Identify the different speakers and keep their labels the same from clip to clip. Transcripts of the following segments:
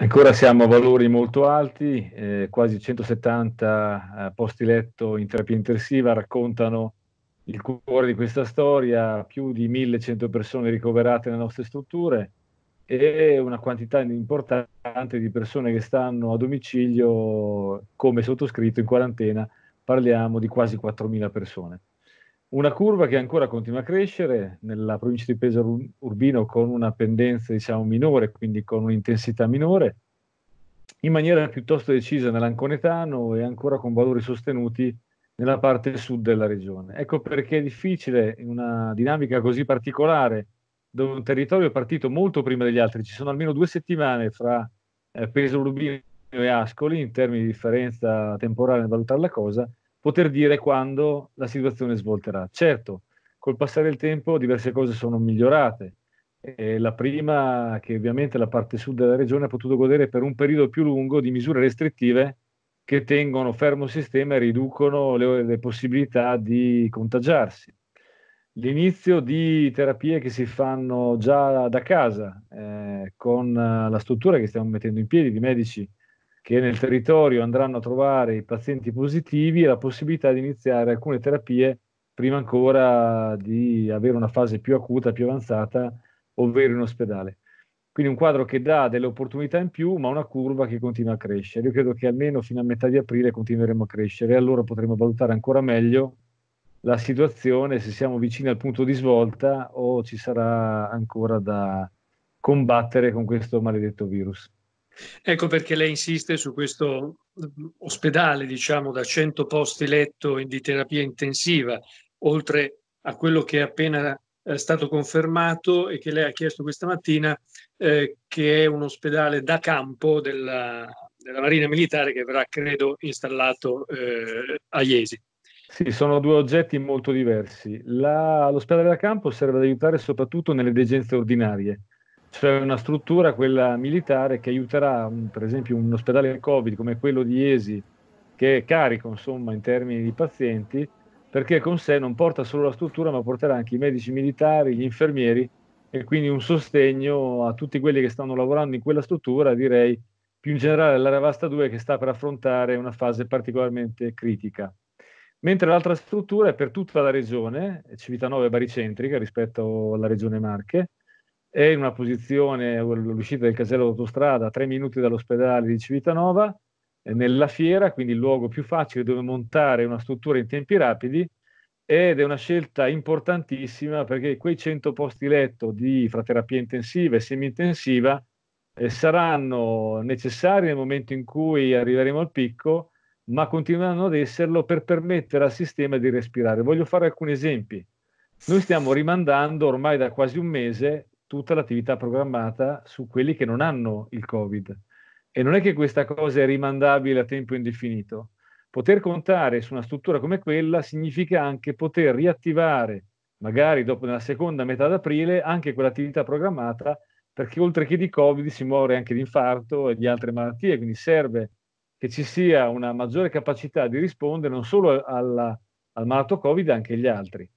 Speaker 1: Ancora siamo a valori molto alti, eh, quasi 170 eh, posti letto in terapia intensiva raccontano il cuore di questa storia, più di 1100 persone ricoverate nelle nostre strutture e una quantità importante di persone che stanno a domicilio come sottoscritto in quarantena, parliamo di quasi 4.000 persone. Una curva che ancora continua a crescere nella provincia di Pesaro Urbino con una pendenza diciamo, minore, quindi con un'intensità minore, in maniera piuttosto decisa nell'Anconetano e ancora con valori sostenuti nella parte sud della regione. Ecco perché è difficile in una dinamica così particolare, dove un territorio è partito molto prima degli altri, ci sono almeno due settimane fra eh, Pesaro Urbino e Ascoli in termini di differenza temporale nel valutare la cosa, poter dire quando la situazione svolterà. Certo, col passare del tempo diverse cose sono migliorate. E la prima che ovviamente la parte sud della regione ha potuto godere per un periodo più lungo di misure restrittive che tengono fermo il sistema e riducono le, le possibilità di contagiarsi. L'inizio di terapie che si fanno già da casa, eh, con la struttura che stiamo mettendo in piedi di medici che nel territorio andranno a trovare i pazienti positivi e la possibilità di iniziare alcune terapie prima ancora di avere una fase più acuta, più avanzata, ovvero in ospedale. Quindi un quadro che dà delle opportunità in più, ma una curva che continua a crescere. Io credo che almeno fino a metà di aprile continueremo a crescere e allora potremo valutare ancora meglio la situazione, se siamo vicini al punto di svolta o ci sarà ancora da combattere con questo maledetto virus.
Speaker 2: Ecco perché lei insiste su questo ospedale, diciamo, da 100 posti letto di terapia intensiva, oltre a quello che è appena eh, stato confermato e che lei ha chiesto questa mattina, eh, che è un ospedale da campo della, della Marina Militare che verrà, credo, installato eh, a Iesi.
Speaker 1: Sì, sono due oggetti molto diversi. La, l'ospedale da campo serve ad aiutare soprattutto nelle degenze ordinarie, cioè una struttura, quella militare, che aiuterà un, mm, per esempio un ospedale Covid come quello di Esi, che è carico insomma, in termini di pazienti, perché con sé non porta solo la struttura, ma porterà anche i medici militari, gli infermieri e quindi un sostegno a tutti quelli che stanno lavorando in quella struttura, direi più in generale all'area vasta 2 che sta per affrontare una fase particolarmente critica. Mentre l'altra struttura è per tutta la regione, Civitanova e Baricentrica rispetto alla regione Marche, è in una posizione l'uscita del casello d'autostrada a tre minuti dall'ospedale di Civitanova, eh, nella fiera, quindi il luogo più facile dove montare una struttura in tempi rapidi ed è una scelta importantissima perché quei 100 posti letto di fraterapia intensiva e semi-intensiva eh, saranno necessari nel momento in cui arriveremo al picco, ma continueranno ad esserlo per permettere al sistema di respirare. Voglio fare alcuni esempi. Noi stiamo rimandando ormai da quasi un mese tutta l'attività programmata su quelli che non hanno il Covid. E non è che questa cosa è rimandabile a tempo indefinito. Poter contare su una struttura come quella significa anche poter riattivare, magari dopo nella seconda metà d'aprile, anche quell'attività programmata, perché oltre che di Covid si muore anche di infarto e di altre malattie, quindi serve che ci sia una maggiore capacità di rispondere non solo alla, al malato Covid, anche agli altri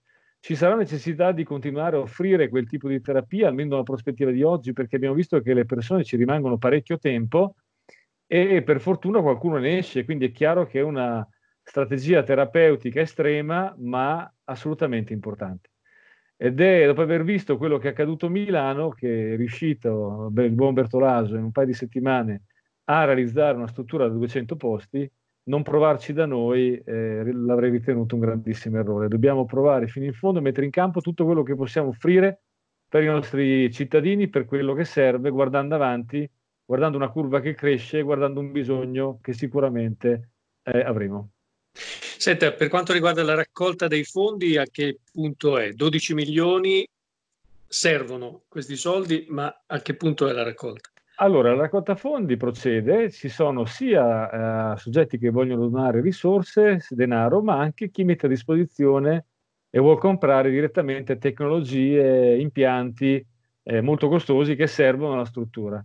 Speaker 1: ci sarà necessità di continuare a offrire quel tipo di terapia, almeno dalla prospettiva di oggi, perché abbiamo visto che le persone ci rimangono parecchio tempo e per fortuna qualcuno ne esce, quindi è chiaro che è una strategia terapeutica estrema, ma assolutamente importante. Ed è dopo aver visto quello che è accaduto a Milano, che è riuscito il buon Bertolaso in un paio di settimane a realizzare una struttura da 200 posti, non provarci da noi eh, l'avrei ritenuto un grandissimo errore. Dobbiamo provare fino in fondo e mettere in campo tutto quello che possiamo offrire per i nostri cittadini, per quello che serve, guardando avanti, guardando una curva che cresce, guardando un bisogno che sicuramente eh, avremo.
Speaker 2: Senta, per quanto riguarda la raccolta dei fondi, a che punto è? 12 milioni servono questi soldi, ma a che punto è la raccolta?
Speaker 1: Allora, la raccolta fondi procede, ci sono sia eh, soggetti che vogliono donare risorse, denaro, ma anche chi mette a disposizione e vuol comprare direttamente tecnologie, impianti eh, molto costosi che servono alla struttura.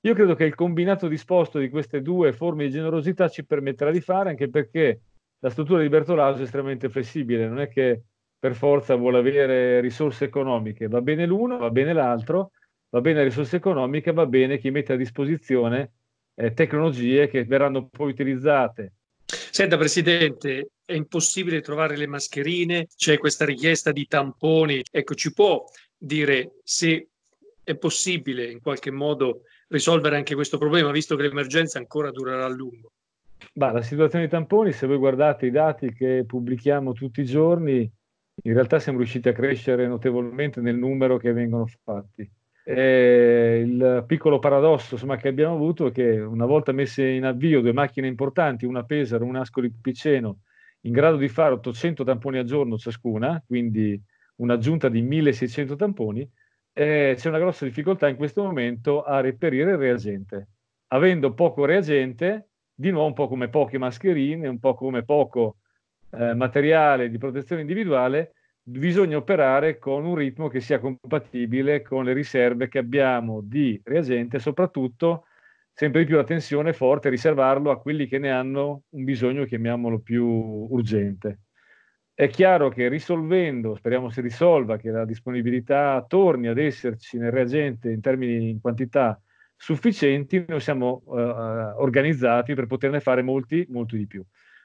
Speaker 1: Io credo che il combinato disposto di queste due forme di generosità ci permetterà di fare, anche perché la struttura di Bertolaso è estremamente flessibile, non è che per forza vuole avere risorse economiche, va bene l'uno, va bene l'altro, va bene la risorsa economica, va bene chi mette a disposizione eh, tecnologie che verranno poi utilizzate.
Speaker 2: Senta Presidente, è impossibile trovare le mascherine, c'è questa richiesta di tamponi, ecco ci può dire se è possibile in qualche modo risolvere anche questo problema, visto che l'emergenza ancora durerà a lungo?
Speaker 1: Bah, la situazione dei tamponi, se voi guardate i dati che pubblichiamo tutti i giorni, in realtà siamo riusciti a crescere notevolmente nel numero che vengono fatti. Eh, il piccolo paradosso insomma, che abbiamo avuto è che una volta messe in avvio due macchine importanti, una Pesaro e un Ascoli Piceno, in grado di fare 800 tamponi al giorno ciascuna, quindi un'aggiunta di 1600 tamponi, eh, c'è una grossa difficoltà in questo momento a reperire il reagente. Avendo poco reagente, di nuovo un po' come poche mascherine, un po' come poco eh, materiale di protezione individuale, bisogna operare con un ritmo che sia compatibile con le riserve che abbiamo di reagente, soprattutto sempre di più l'attenzione è forte riservarlo a quelli che ne hanno un bisogno, chiamiamolo più urgente. È chiaro che risolvendo, speriamo si risolva, che la disponibilità torni ad esserci nel reagente in termini in quantità sufficienti, noi siamo eh, eh organizzati per poterne fare molti, molti di più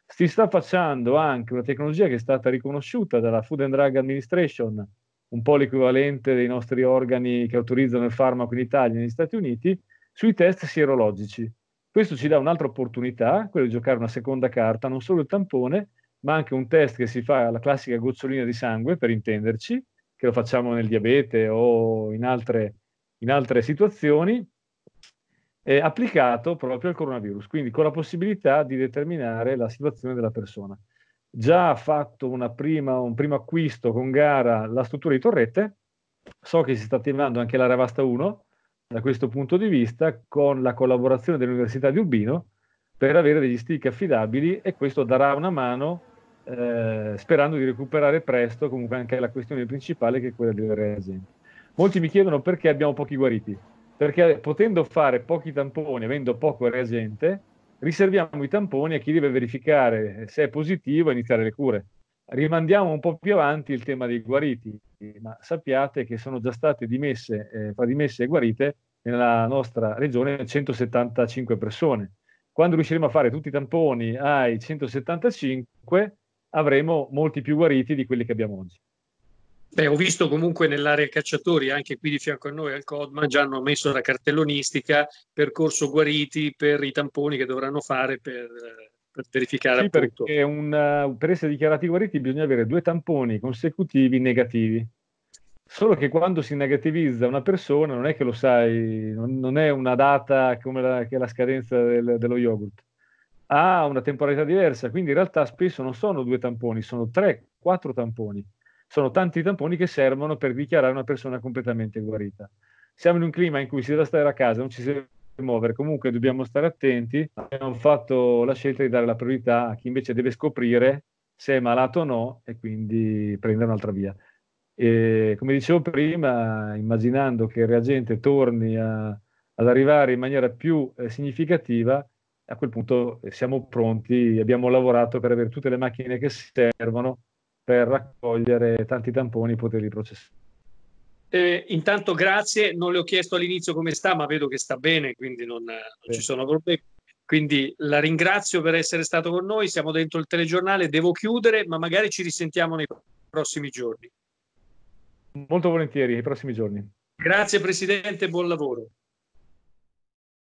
Speaker 1: si sta facendo anche una tecnologia che è stata riconosciuta dalla Food and Drug Administration, un po' l'equivalente dei nostri organi che autorizzano il farmaco in Italia e negli Stati Uniti, sui test sierologici. Questo ci dà un'altra opportunità, quella di giocare una seconda carta, non solo il tampone, ma anche un test che si fa alla classica gocciolina di sangue, per intenderci, che lo facciamo nel diabete o in altre, in altre situazioni, eh, applicato proprio al coronavirus, quindi con la possibilità di determinare la situazione della persona. Già ha fatto prima, un primo acquisto con gara la struttura di Torrette, so che si sta attivando anche l'area vasta 1 da questo punto di vista con la collaborazione dell'Università di Urbino per avere degli stick affidabili e questo darà una mano eh, sperando di recuperare presto comunque anche la questione principale che è quella delle reagenti. Molti mi chiedono perché abbiamo pochi guariti perché potendo fare pochi tamponi, avendo poco reagente, riserviamo i tamponi a chi deve verificare se è positivo e iniziare le cure. Rimandiamo un po' più avanti il tema dei guariti, ma sappiate che sono già state dimesse, eh, fra dimesse e guarite nella nostra regione 175 persone. Quando riusciremo a fare tutti i tamponi ai 175, avremo molti più guariti di quelli che abbiamo oggi.
Speaker 2: Beh, ho visto comunque nell'area cacciatori, anche qui di fianco a noi al Codman, già hanno messo la cartellonistica percorso Guariti, per i tamponi che dovranno fare per, per verificare sì, appunto. Perché
Speaker 1: una, eh, per essere dichiarati guariti bisogna avere due tamponi consecutivi negativi. Solo che quando si negativizza una persona non è che lo sai, non, non è una data come la, che è la scadenza del, dello yogurt, ha una temporalità diversa, quindi in realtà spesso non sono due tamponi, sono tre, quattro tamponi sono tanti tamponi che servono per dichiarare una persona completamente guarita. Siamo in un clima in cui si deve stare a casa, non ci si deve muovere, comunque dobbiamo stare attenti. Abbiamo fatto la scelta di dare la priorità a chi invece deve scoprire se è malato o no e quindi prendere un'altra via. E come dicevo prima, immaginando che il reagente torni a, ad arrivare in maniera più eh, significativa, a quel punto siamo pronti, abbiamo lavorato per avere tutte le macchine che servono per raccogliere tanti tamponi e poterli processare.
Speaker 2: Eh, intanto grazie, non le ho chiesto all'inizio come sta, ma vedo che sta bene, quindi non, non ci sono problemi. Quindi la ringrazio per essere stato con noi, siamo dentro il telegiornale, devo chiudere, ma magari ci risentiamo nei prossimi giorni.
Speaker 1: Molto volentieri, nei prossimi giorni.
Speaker 2: Grazie Presidente, buon lavoro.